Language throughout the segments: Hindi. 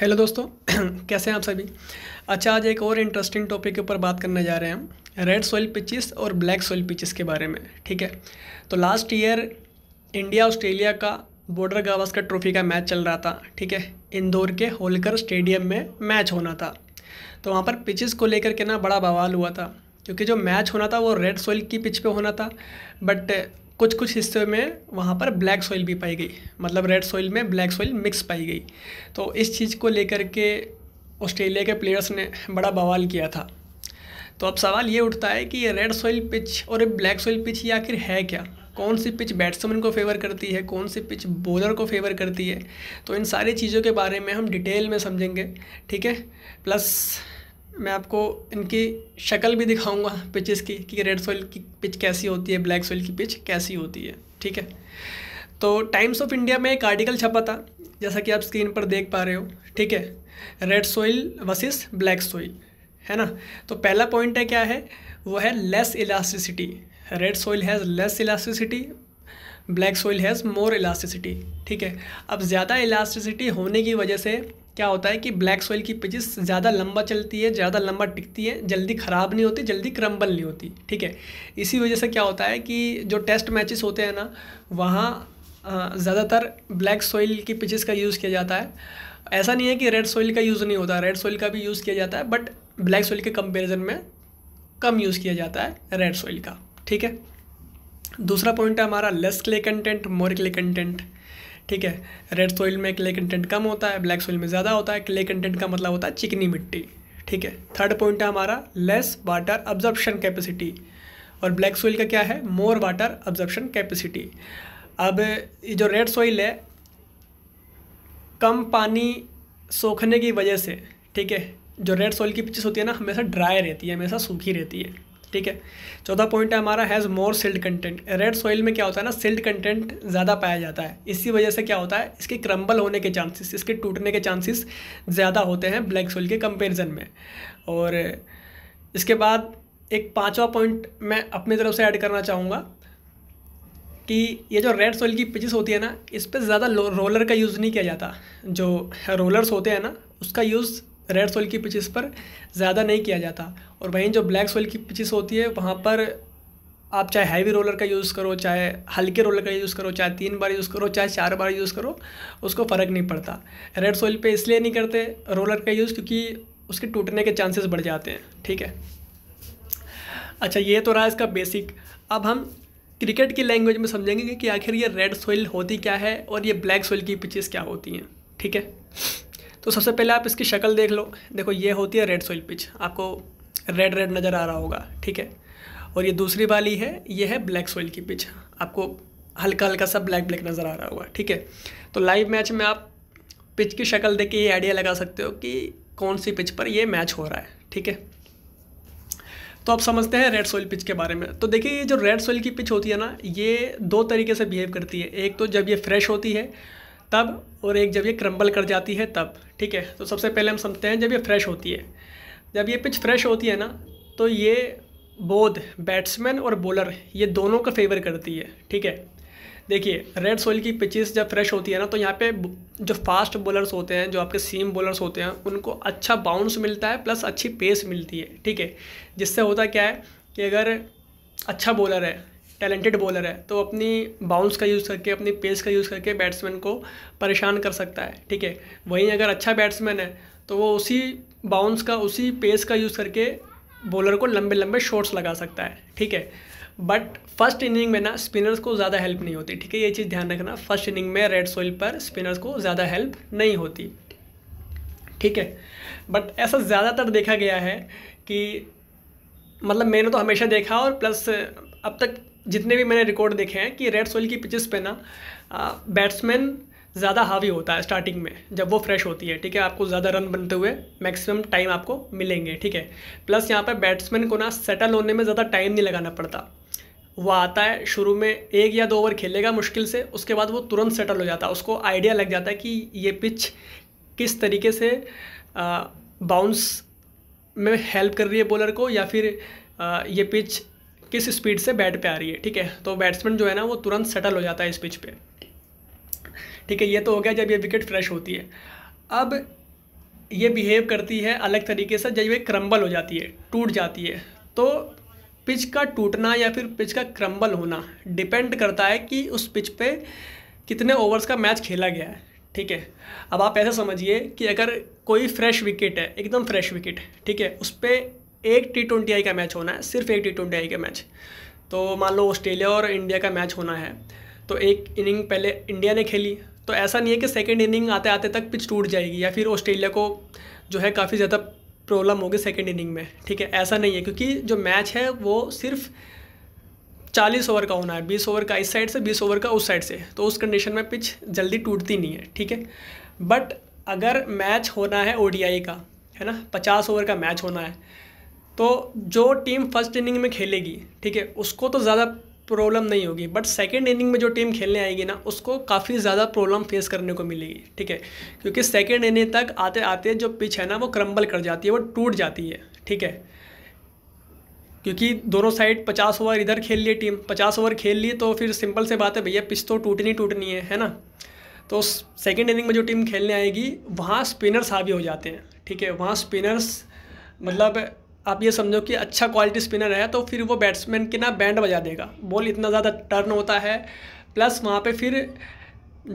हेलो दोस्तों कैसे हैं आप सभी अच्छा आज एक और इंटरेस्टिंग टॉपिक के ऊपर बात करने जा रहे हैं हम रेड सॉइल पिचेस और ब्लैक सॉइल पिचेस के बारे में ठीक है तो लास्ट ईयर इंडिया ऑस्ट्रेलिया का बॉर्डर गावस्कर ट्रॉफी का मैच चल रहा था ठीक है इंदौर के होलकर स्टेडियम में मैच होना था तो वहाँ पर पिचेस को लेकर के ना बड़ा बवाल हुआ था क्योंकि जो मैच होना था वो रेड सॉइल की पिच पे होना था बट कुछ कुछ हिस्से में वहाँ पर ब्लैक सॉइल भी पाई गई मतलब रेड सॉइल में ब्लैक सॉइल मिक्स पाई गई तो इस चीज़ को लेकर के ऑस्ट्रेलिया के प्लेयर्स ने बड़ा बवाल किया था तो अब सवाल ये उठता है कि ये रेड सॉइल पिच और ये ब्लैक सॉइल पिच ये आखिर है क्या कौन सी पिच बैट्समैन को फेवर करती है कौन सी पिच बॉलर को फेवर करती है तो इन सारी चीज़ों के बारे में हम डिटेल में समझेंगे ठीक है प्लस मैं आपको इनकी शक्ल भी दिखाऊंगा पिचेस की कि रेड सॉइल की पिच कैसी होती है ब्लैक सॉइल की पिच कैसी होती है ठीक है तो टाइम्स ऑफ इंडिया में एक आर्टिकल छपा था जैसा कि आप स्क्रीन पर देख पा रहे हो ठीक है red soil versus black soil है ना तो पहला पॉइंट है क्या है वो है less elasticity red soil has less elasticity black soil has more elasticity ठीक है अब ज़्यादा इलास्टिसिटी होने की वजह से क्या होता है कि ब्लैक सॉइल की पिचेस ज़्यादा लंबा चलती है ज़्यादा लंबा टिकती है जल्दी ख़राब नहीं होती जल्दी क्रम्बल नहीं होती ठीक है इसी वजह से क्या होता है कि जो टेस्ट मैचेस होते हैं ना वहाँ ज़्यादातर ब्लैक सॉइल की पिचेस का यूज़ किया जाता है ऐसा नहीं है कि रेड सॉइल का यूज़ नहीं होता रेड सॉइल का भी यूज़ किया जाता है बट ब्लैक सॉइल के कंपेरिजन में कम यूज़ किया जाता है रेड सॉइल का ठीक है दूसरा पॉइंट है हमारा less clay content more clay content ठीक है रेड सोइल में क्ले कंटेंट कम होता है ब्लैक सोइल में ज़्यादा होता है क्ले कंटेंट का मतलब होता है चिकनी मिट्टी ठीक है थर्ड पॉइंट है हमारा लेस वाटर अब्जॉर्प्शन कैपेसिटी और ब्लैक सोइल का क्या है मोर वाटर अब्जॉर्प्शन कैपेसिटी अब ये जो रेड सोइल है कम पानी सोखने की वजह से ठीक है जो रेड सॉइल की पिचिस होती है ना हमेशा ड्राई रहती है हमेशा सूखी रहती है ठीक है चौथा पॉइंट है हमारा has more silt content red soil में क्या होता है ना सिल्ट कंटेंट ज़्यादा पाया जाता है इसी वजह से क्या होता है इसके क्रम्बल होने के चांसेस इसके टूटने के चांसेस ज़्यादा होते हैं ब्लैक सॉइल के कंपेरिजन में और इसके बाद एक पाँचवा पॉइंट मैं अपनी तरफ से ऐड करना चाहूँगा कि ये जो रेड सॉइल की पिचेस होती है ना इस पर ज़्यादा रोलर का यूज़ नहीं किया जाता जो रोलर्स होते हैं ना उसका यूज़ रेड सोइल की पिचेस पर ज़्यादा नहीं किया जाता और वहीं जो ब्लैक सोइल की पिचेस होती है वहाँ पर आप चाहे हैवी रोलर का यूज़ करो चाहे हल्के रोलर का यूज़ करो चाहे तीन बार यूज़ करो चाहे चार बार यूज़ करो उसको फ़र्क नहीं पड़ता रेड सोइल पे इसलिए नहीं करते रोलर का यूज़ क्योंकि उसके टूटने के चांसेस बढ़ जाते हैं ठीक है अच्छा ये तो रहा इसका बेसिक अब हम क्रिकेट की लैंग्वेज में समझेंगे कि आखिर ये रेड सोइल होती क्या है और ये ब्लैक सोइल की पिचेस क्या होती हैं ठीक है तो सबसे पहले आप इसकी शक्ल देख लो देखो ये होती है रेड सोइल पिच आपको रेड रेड नज़र आ रहा होगा ठीक है और ये दूसरी वाली है ये है ब्लैक सोइल की पिच आपको हल्का हल्का सा ब्लैक ब्लैक नज़र आ रहा होगा ठीक है तो लाइव मैच में आप पिच की शक्ल देख के ये आइडिया लगा सकते हो कि कौन सी पिच पर ये मैच हो रहा है ठीक है तो आप समझते हैं रेड सोइल पिच के बारे में तो देखिए ये जो रेड सोइल की पिच होती है ना ये दो तरीके से बिहेव करती है एक तो जब ये फ्रेश होती है तब और एक जब ये क्रम्बल कर जाती है तब ठीक है तो सबसे पहले हम समझते हैं जब ये फ्रेश होती है जब ये पिच फ्रेश होती है ना तो ये बोध बैट्समैन और बॉलर ये दोनों का फेवर करती है ठीक है देखिए रेड सोइल की पिचेस जब फ्रेश होती है ना तो यहाँ पे जो फास्ट बॉलर्स होते हैं जो आपके सीम बॉलर्स होते हैं उनको अच्छा बाउंस मिलता है प्लस अच्छी पेस मिलती है ठीक है जिससे होता क्या है कि अगर अच्छा बॉलर है टैलेंटेड बॉलर है तो अपनी बाउंस का यूज़ करके अपनी पेस का यूज़ करके बैट्समैन को परेशान कर सकता है ठीक है वहीं अगर अच्छा बैट्समैन है तो वो उसी बाउंस का उसी पेस का यूज़ करके बॉलर को लंबे लंबे शॉट्स लगा सकता है ठीक है बट फर्स्ट इनिंग में ना स्पिनर्स को ज़्यादा हेल्प नहीं होती ठीक है ये चीज़ ध्यान रखना फर्स्ट इनिंग में रेड सोइल पर स्पिनर्स को ज़्यादा हेल्प नहीं होती ठीक है बट ऐसा ज़्यादातर देखा गया है कि मतलब मैंने तो हमेशा देखा और प्लस अब तक जितने भी मैंने रिकॉर्ड देखे हैं कि रेड सोइल की पिचेस पे ना बैट्समैन ज़्यादा हावी होता है स्टार्टिंग में जब वो फ्रेश होती है ठीक है आपको ज़्यादा रन बनते हुए मैक्सिमम टाइम आपको मिलेंगे ठीक है प्लस यहाँ पर बैट्समैन को ना सेटल होने में ज़्यादा टाइम नहीं लगाना पड़ता वो आता है शुरू में एक या दो ओवर खेलेगा मुश्किल से उसके बाद वो तुरंत सेटल हो जाता है उसको आइडिया लग जाता है कि ये पिच किस तरीके से बाउंस में हेल्प कर रही है बॉलर को या फिर आ, ये पिच किस स्पीड से बैट पे आ रही है ठीक है तो बैट्समैन जो है ना वो तुरंत सेटल हो जाता है इस पिच पे ठीक है ये तो हो गया जब ये विकेट फ्रेश होती है अब ये बिहेव करती है अलग तरीके से जब ये क्रम्बल हो जाती है टूट जाती है तो पिच का टूटना या फिर पिच का क्रम्बल होना डिपेंड करता है कि उस पिच पे कितने ओवर्स का मैच खेला गया है ठीक है अब आप ऐसा समझिए कि अगर कोई फ्रेश विकेट है एकदम फ्रेश विकेट ठीक है उस पर एक टी ट्वेंटी आई का मैच होना है सिर्फ एक टी ट्वेंटी आई का मैच तो मान लो ऑस्ट्रेलिया और इंडिया का मैच होना है तो एक इनिंग पहले इंडिया ने खेली तो ऐसा नहीं है कि सेकेंड इनिंग आते आते तक पिच टूट जाएगी या फिर ऑस्ट्रेलिया को जो है काफ़ी ज़्यादा प्रॉब्लम होगी सेकेंड इनिंग में ठीक है ऐसा नहीं है क्योंकि जो मैच है वो सिर्फ चालीस ओवर का होना है बीस ओवर का इस साइड से बीस ओवर का उस साइड से तो उस कंडीशन में पिच जल्दी टूटती नहीं है ठीक है बट अगर मैच होना है ओ का है ना पचास ओवर का मैच होना है तो जो टीम फर्स्ट इनिंग में खेलेगी ठीक है उसको तो ज़्यादा प्रॉब्लम नहीं होगी बट सेकेंड इनिंग में जो टीम खेलने आएगी ना उसको काफ़ी ज़्यादा प्रॉब्लम फेस करने को मिलेगी ठीक है क्योंकि सेकेंड इनिंग तक आते आते जो पिच है ना वो क्रम्बल कर जाती है वो टूट जाती है ठीक है क्योंकि दोनों साइड पचास ओवर इधर खेल लिए टीम पचास ओवर खेल लिए तो फिर सिंपल से बात है भैया पिच तो टूटनी टूटनी है है ना तो सेकेंड इनिंग में जो टीम खेलने आएगी वहाँ स्पिनर्स हावी हो जाते हैं ठीक है वहाँ स्पिनर्स मतलब आप ये समझो कि अच्छा क्वालिटी स्पिनर है तो फिर वो बैट्समैन के ना बैंड बजा देगा बॉल इतना ज़्यादा टर्न होता है प्लस वहाँ पे फिर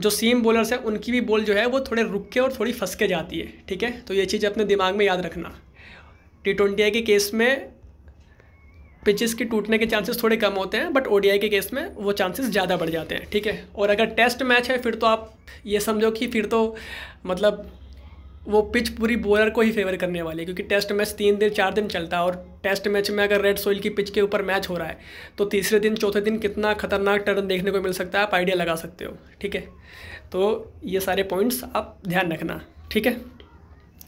जो सीम बॉलर्स हैं उनकी भी बॉल जो है वो थोड़े रुक के और थोड़ी फंस के जाती है ठीक है तो ये चीज़ अपने दिमाग में याद रखना टी ट्वेंटी आई के केस में पिचेस के टूटने के चांसेस थोड़े कम होते हैं बट ओडीआई के केस में वो चांसेस ज़्यादा बढ़ जाते हैं ठीक है और अगर टेस्ट मैच है फिर तो आप ये समझो कि फिर तो मतलब वो पिच पूरी बॉलर को ही फेवर करने वाली है क्योंकि टेस्ट मैच तीन दिन चार दिन चलता है और टेस्ट मैच में अगर रेड सोइल की पिच के ऊपर मैच हो रहा है तो तीसरे दिन चौथे दिन कितना खतरनाक टर्न देखने को मिल सकता है आप आइडिया लगा सकते हो ठीक है तो ये सारे पॉइंट्स आप ध्यान रखना ठीक है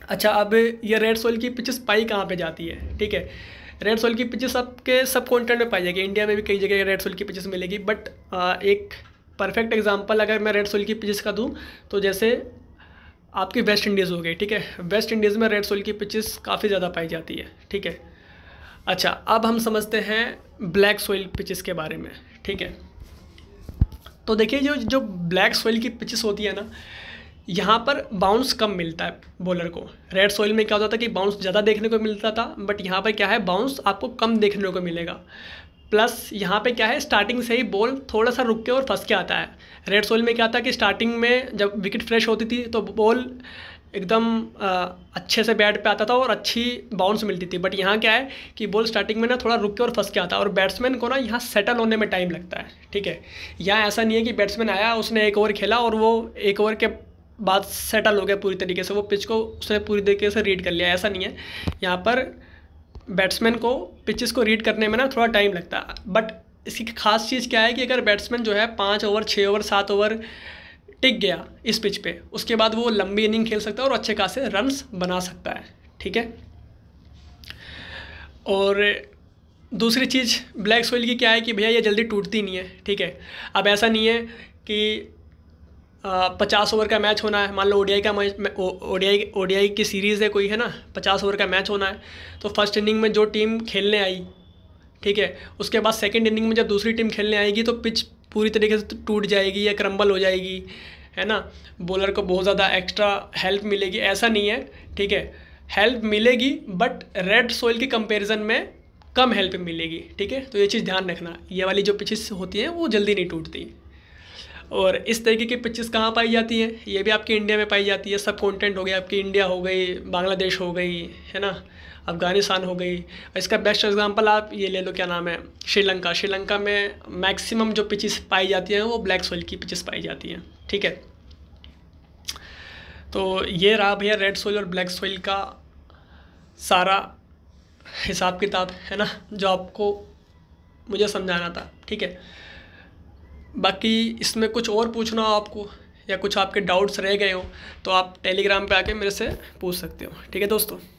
अच्छा अब ये रेड सोइल की पिचेस पाई कहाँ पे जाती है ठीक है रेड सोइल की पिचेस आपके सब कॉन्टेंट में पाई जाएगी इंडिया में भी कई जगह रेड सोइल की पिचेस मिलेगी बट एक परफेक्ट एग्जाम्पल अगर मैं रेड सोइल की पिचेस का दूँ तो जैसे आपकी वेस्ट इंडीज़ हो गई ठीक है वेस्ट इंडीज़ में रेड सोल की पिचेस काफ़ी ज़्यादा पाई जाती है ठीक है अच्छा अब हम समझते हैं ब्लैक सोइल पिचेस के बारे में ठीक है तो देखिए जो जो ब्लैक सोइल की पिचेस होती है ना यहाँ पर बाउंस कम मिलता है बॉलर को रेड सोइल में क्या होता था कि बाउंस ज़्यादा देखने को मिलता था बट यहाँ पर क्या है बाउंस आपको कम देखने को मिलेगा प्लस यहाँ पे क्या है स्टार्टिंग से ही बॉल थोड़ा सा रुक के और फंस के आता है रेड सोल में क्या था कि स्टार्टिंग में जब विकेट फ्रेश होती थी तो बॉल एकदम अच्छे से बैट पे आता था और अच्छी बाउंस मिलती थी बट यहाँ क्या है कि बॉल स्टार्टिंग में ना थोड़ा रुक के और फंस के आता है और बैट्समैन को ना यहाँ सेटल होने में टाइम लगता है ठीक है यहाँ ऐसा नहीं है कि बैट्समैन आया उसने एक ओवर खेला और वो एक ओवर के बाद सेटल हो गया पूरी तरीके से वो पिच को उसने पूरी तरीके से रीड कर लिया ऐसा नहीं है यहाँ पर बैट्समैन को पिचेस को रीड करने में ना थोड़ा टाइम लगता है बट इसकी खास चीज़ क्या है कि अगर बैट्समैन जो है पाँच ओवर छः ओवर सात ओवर टिक गया इस पिच पे उसके बाद वो लंबी इनिंग खेल सकता है और अच्छे खासे रन्स बना सकता है ठीक है और दूसरी चीज़ ब्लैक सोइल की क्या है कि भैया ये जल्दी टूटती नहीं है ठीक है अब ऐसा नहीं है कि पचास ओवर का मैच होना है मान लो ओडीआई का मैच ओडीआई ओडीआई की सीरीज़ है कोई है ना पचास ओवर का मैच होना है तो फर्स्ट इनिंग में जो टीम खेलने आई ठीक है उसके बाद सेकेंड इनिंग में जब दूसरी टीम खेलने आएगी तो पिच पूरी तरीके से टूट जाएगी या क्रम्बल हो जाएगी है ना बॉलर को बहुत ज़्यादा एक्स्ट्रा हेल्प मिलेगी ऐसा नहीं है ठीक है हेल्प मिलेगी बट रेड सोइल के कंपैरिजन में कम हेल्प मिलेगी ठीक है तो ये चीज़ ध्यान रखना ये वाली जो पिचेस होती हैं वो जल्दी नहीं टूटती और इस तरीके की पिक्चर्स कहाँ पाई जाती हैं ये भी आपकी इंडिया में पाई जाती है सब कॉन्टेंट हो गया आपकी इंडिया हो गई बांग्लादेश हो गई है ना अफ़गानिस्तान हो गई इसका बेस्ट एग्जांपल आप ये ले लो क्या नाम है श्रीलंका श्रीलंका में मैक्सिमम जो पिचेस पाई जाती हैं वो ब्लैक सोइल की पिचेस पाई जाती हैं ठीक है तो ये रहा भैया रेड सोइल और ब्लैक सोइल का सारा हिसाब किताब है ना जो आपको मुझे समझाना था ठीक है बाकी इसमें कुछ और पूछना हो आपको या कुछ आपके डाउट्स रह गए हो तो आप टेलीग्राम पे आके मेरे से पूछ सकते हो ठीक है दोस्तों